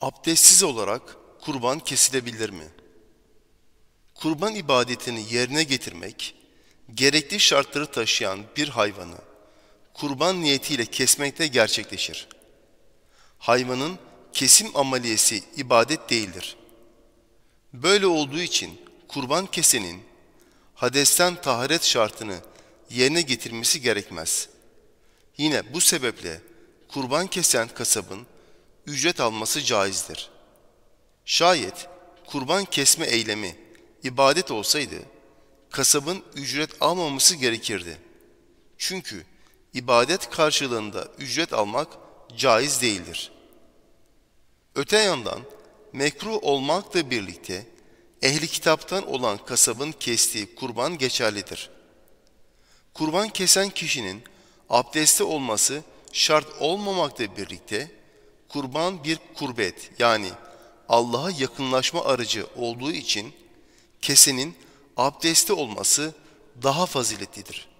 Abdestsiz olarak kurban kesilebilir mi? Kurban ibadetini yerine getirmek, gerekli şartları taşıyan bir hayvanı kurban niyetiyle kesmekte gerçekleşir. Hayvanın kesim ameliyesi ibadet değildir. Böyle olduğu için kurban kesenin hadesten taharet şartını yerine getirmesi gerekmez. Yine bu sebeple kurban kesen kasabın ücret alması caizdir. Şayet kurban kesme eylemi ibadet olsaydı kasabın ücret almaması gerekirdi. Çünkü ibadet karşılığında ücret almak caiz değildir. Öte yandan mekruh olmakla birlikte ehli kitaptan olan kasabın kestiği kurban geçerlidir. Kurban kesen kişinin abdeste olması şart olmamakla birlikte Kurban bir kurbet yani Allah'a yakınlaşma aracı olduğu için kesenin abdesti olması daha faziletlidir.''